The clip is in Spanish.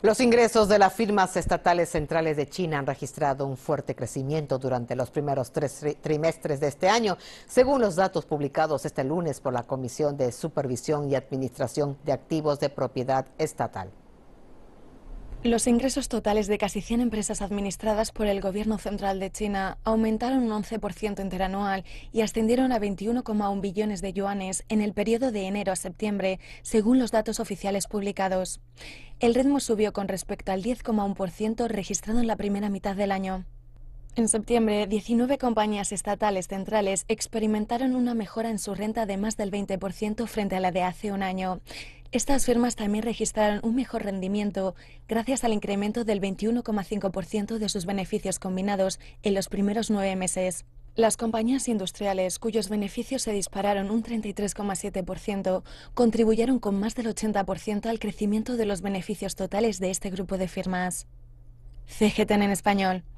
Los ingresos de las firmas estatales centrales de China han registrado un fuerte crecimiento durante los primeros tres trimestres de este año, según los datos publicados este lunes por la Comisión de Supervisión y Administración de Activos de Propiedad Estatal. Los ingresos totales de casi 100 empresas administradas por el Gobierno Central de China aumentaron un 11% interanual y ascendieron a 21,1 billones de yuanes en el periodo de enero a septiembre, según los datos oficiales publicados. El ritmo subió con respecto al 10,1% registrado en la primera mitad del año. En septiembre, 19 compañías estatales centrales experimentaron una mejora en su renta de más del 20% frente a la de hace un año. Estas firmas también registraron un mejor rendimiento gracias al incremento del 21,5% de sus beneficios combinados en los primeros nueve meses. Las compañías industriales, cuyos beneficios se dispararon un 33,7%, contribuyeron con más del 80% al crecimiento de los beneficios totales de este grupo de firmas. CGTN en español.